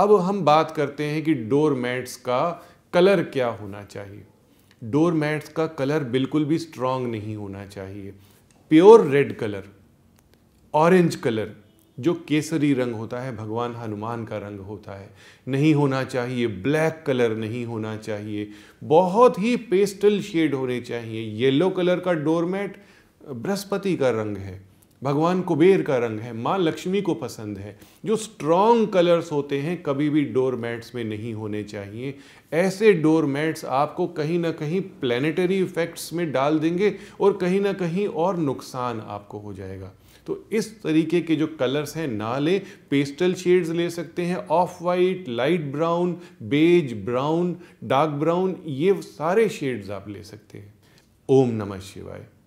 अब हम बात करते हैं कि डोर मैट्स का कलर क्या होना चाहिए डोर मैट्स का कलर बिल्कुल भी स्ट्रांग नहीं होना चाहिए pure red colour orange colour जो केसरी रंग होता है भगवान हनुमान का रंग होता है नहीं होना चाहिए ब्लैक कलर नहीं होना चाहिए बहुत ही पेस्टल शेड होने चाहिए येलो कलर का डोरमेट बृहस्पति का रंग है भगवान कुबेर का रंग है माँ लक्ष्मी को पसंद है जो स्ट्रॉन्ग कलर्स होते हैं कभी भी डोर मैट्स में नहीं होने चाहिए ऐसे डोर मैट्स आपको कहीं ना कहीं प्लानिटरी इफ़ेक्ट्स में डाल देंगे और कहीं ना कहीं और नुकसान आपको हो जाएगा तो इस तरीके के जो कलर्स हैं ना लें पेस्टल शेड्स ले सकते हैं off white light brown beige brown dark brown ये सारे शेड्स आप ले सकते हैं ओम नमः शिवाय